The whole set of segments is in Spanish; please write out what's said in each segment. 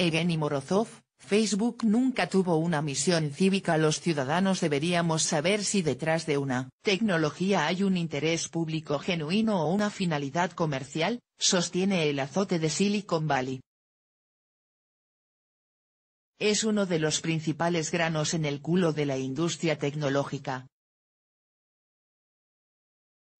Evgeny Morozov, Facebook nunca tuvo una misión cívica los ciudadanos deberíamos saber si detrás de una tecnología hay un interés público genuino o una finalidad comercial, sostiene el azote de Silicon Valley. Es uno de los principales granos en el culo de la industria tecnológica.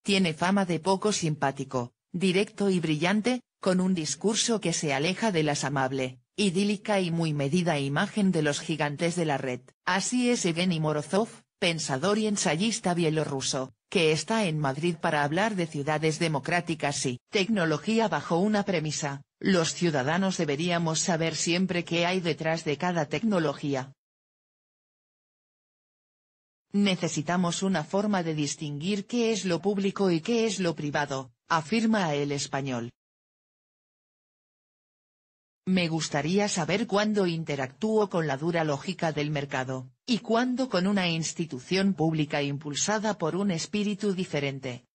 Tiene fama de poco simpático, directo y brillante, con un discurso que se aleja de las amable, idílica y muy medida imagen de los gigantes de la red. Así es Evgeny Morozov, pensador y ensayista bielorruso, que está en Madrid para hablar de ciudades democráticas y tecnología bajo una premisa, los ciudadanos deberíamos saber siempre qué hay detrás de cada tecnología. Necesitamos una forma de distinguir qué es lo público y qué es lo privado, afirma el español. Me gustaría saber cuándo interactúo con la dura lógica del mercado, y cuándo con una institución pública impulsada por un espíritu diferente.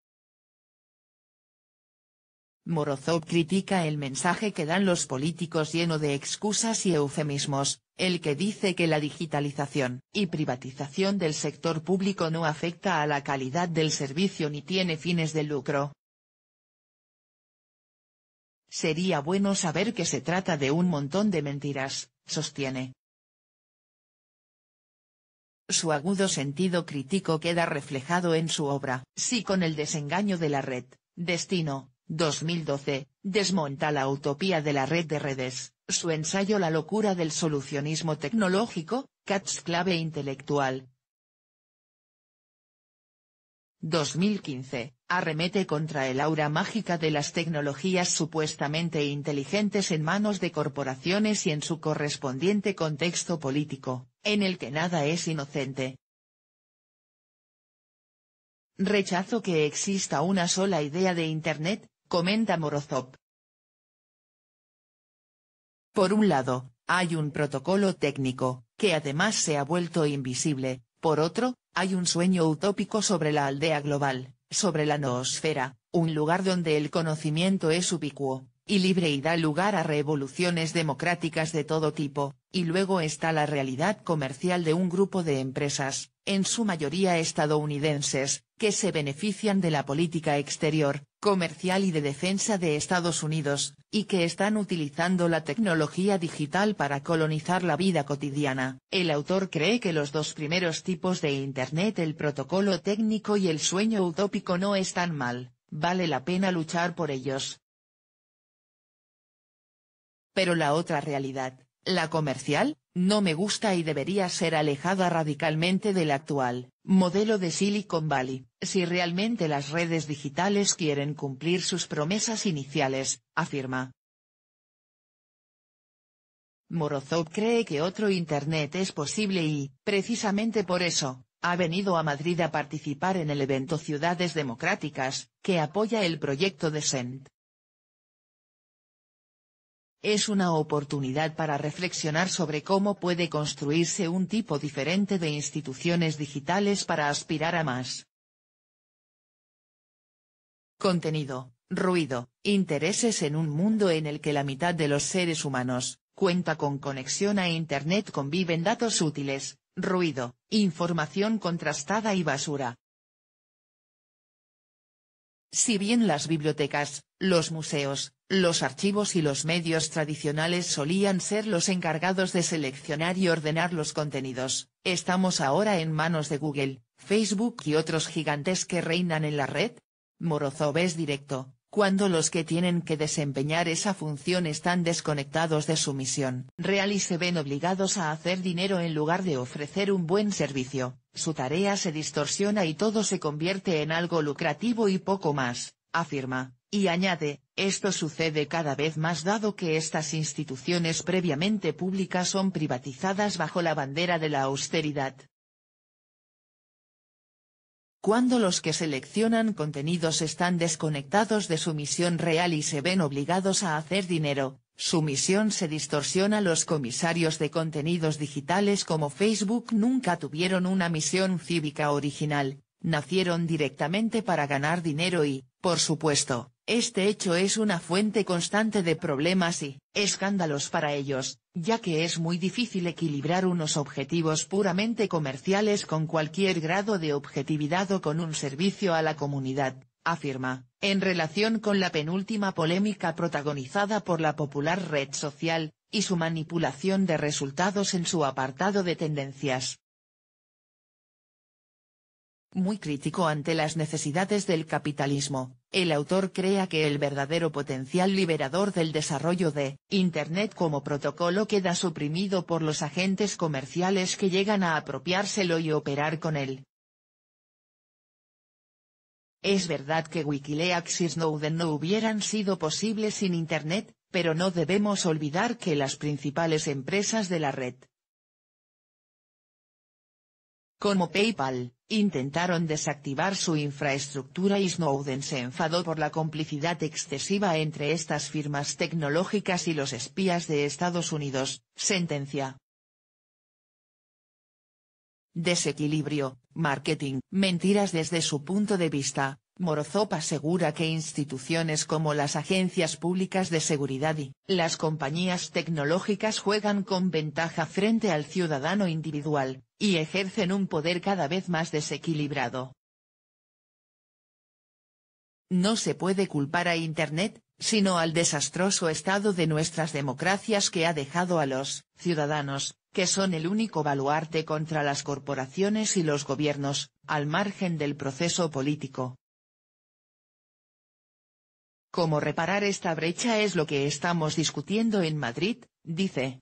Morozov critica el mensaje que dan los políticos lleno de excusas y eufemismos, el que dice que la digitalización y privatización del sector público no afecta a la calidad del servicio ni tiene fines de lucro, Sería bueno saber que se trata de un montón de mentiras, sostiene. Su agudo sentido crítico queda reflejado en su obra. Si con el desengaño de la red, Destino, 2012, desmonta la utopía de la red de redes, su ensayo La locura del solucionismo tecnológico, Cats clave intelectual. 2015, arremete contra el aura mágica de las tecnologías supuestamente inteligentes en manos de corporaciones y en su correspondiente contexto político, en el que nada es inocente. Rechazo que exista una sola idea de Internet, comenta Morozov. Por un lado, hay un protocolo técnico, que además se ha vuelto invisible, por otro, hay un sueño utópico sobre la aldea global, sobre la noosfera, un lugar donde el conocimiento es ubicuo, y libre y da lugar a revoluciones democráticas de todo tipo, y luego está la realidad comercial de un grupo de empresas, en su mayoría estadounidenses, que se benefician de la política exterior, comercial y de defensa de Estados Unidos, y que están utilizando la tecnología digital para colonizar la vida cotidiana. El autor cree que los dos primeros tipos de Internet el protocolo técnico y el sueño utópico no están mal, vale la pena luchar por ellos. Pero la otra realidad, la comercial, no me gusta y debería ser alejada radicalmente del actual modelo de Silicon Valley. Si realmente las redes digitales quieren cumplir sus promesas iniciales, afirma. Morozov cree que otro Internet es posible y, precisamente por eso, ha venido a Madrid a participar en el evento Ciudades Democráticas, que apoya el proyecto de SENT es una oportunidad para reflexionar sobre cómo puede construirse un tipo diferente de instituciones digitales para aspirar a más. Contenido, ruido, intereses en un mundo en el que la mitad de los seres humanos, cuenta con conexión a Internet conviven datos útiles, ruido, información contrastada y basura, si bien las bibliotecas, los museos, los archivos y los medios tradicionales solían ser los encargados de seleccionar y ordenar los contenidos, estamos ahora en manos de Google, Facebook y otros gigantes que reinan en la red. Morozov es directo, cuando los que tienen que desempeñar esa función están desconectados de su misión real y se ven obligados a hacer dinero en lugar de ofrecer un buen servicio. Su tarea se distorsiona y todo se convierte en algo lucrativo y poco más, afirma, y añade, esto sucede cada vez más dado que estas instituciones previamente públicas son privatizadas bajo la bandera de la austeridad. Cuando los que seleccionan contenidos están desconectados de su misión real y se ven obligados a hacer dinero, su misión se distorsiona Los comisarios de contenidos digitales como Facebook nunca tuvieron una misión cívica original, nacieron directamente para ganar dinero y, por supuesto, este hecho es una fuente constante de problemas y escándalos para ellos, ya que es muy difícil equilibrar unos objetivos puramente comerciales con cualquier grado de objetividad o con un servicio a la comunidad afirma, en relación con la penúltima polémica protagonizada por la popular red social, y su manipulación de resultados en su apartado de tendencias. Muy crítico ante las necesidades del capitalismo, el autor crea que el verdadero potencial liberador del desarrollo de Internet como protocolo queda suprimido por los agentes comerciales que llegan a apropiárselo y operar con él, es verdad que Wikileaks y Snowden no hubieran sido posibles sin Internet, pero no debemos olvidar que las principales empresas de la red como PayPal, intentaron desactivar su infraestructura y Snowden se enfadó por la complicidad excesiva entre estas firmas tecnológicas y los espías de Estados Unidos, sentencia. Desequilibrio, Marketing. Mentiras desde su punto de vista, Morozop asegura que instituciones como las agencias públicas de seguridad y las compañías tecnológicas juegan con ventaja frente al ciudadano individual, y ejercen un poder cada vez más desequilibrado. No se puede culpar a Internet, sino al desastroso estado de nuestras democracias que ha dejado a los ciudadanos que son el único baluarte contra las corporaciones y los gobiernos, al margen del proceso político. Cómo reparar esta brecha es lo que estamos discutiendo en Madrid, dice.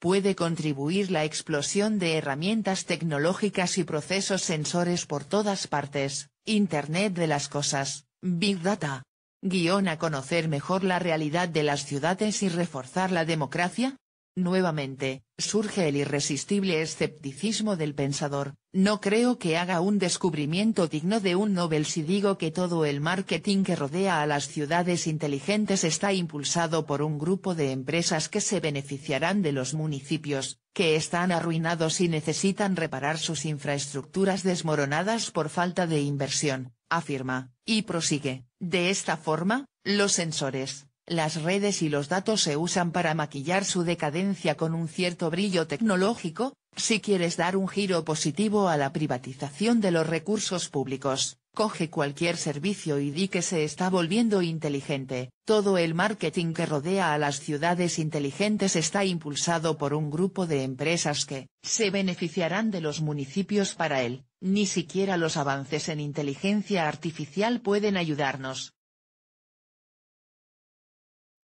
Puede contribuir la explosión de herramientas tecnológicas y procesos sensores por todas partes, Internet de las cosas, Big Data, guión a conocer mejor la realidad de las ciudades y reforzar la democracia? Nuevamente, surge el irresistible escepticismo del pensador, no creo que haga un descubrimiento digno de un Nobel si digo que todo el marketing que rodea a las ciudades inteligentes está impulsado por un grupo de empresas que se beneficiarán de los municipios, que están arruinados y necesitan reparar sus infraestructuras desmoronadas por falta de inversión, afirma, y prosigue, de esta forma, los sensores, las redes y los datos se usan para maquillar su decadencia con un cierto brillo tecnológico, si quieres dar un giro positivo a la privatización de los recursos públicos, coge cualquier servicio y di que se está volviendo inteligente. Todo el marketing que rodea a las ciudades inteligentes está impulsado por un grupo de empresas que se beneficiarán de los municipios para él. Ni siquiera los avances en inteligencia artificial pueden ayudarnos.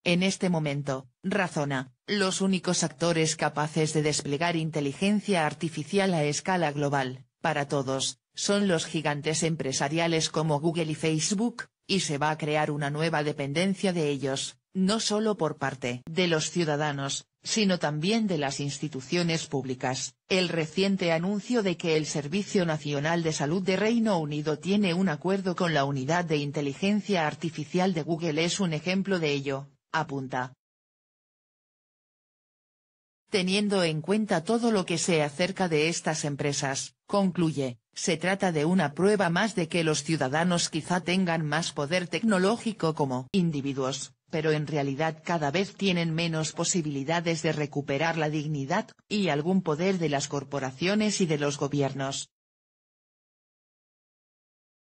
En este momento, razona, los únicos actores capaces de desplegar inteligencia artificial a escala global, para todos, son los gigantes empresariales como Google y Facebook, y se va a crear una nueva dependencia de ellos, no solo por parte de los ciudadanos, sino también de las instituciones públicas. El reciente anuncio de que el Servicio Nacional de Salud de Reino Unido tiene un acuerdo con la unidad de inteligencia artificial de Google es un ejemplo de ello, apunta. Teniendo en cuenta todo lo que se acerca de estas empresas, concluye, se trata de una prueba más de que los ciudadanos quizá tengan más poder tecnológico como individuos, pero en realidad cada vez tienen menos posibilidades de recuperar la dignidad, y algún poder de las corporaciones y de los gobiernos.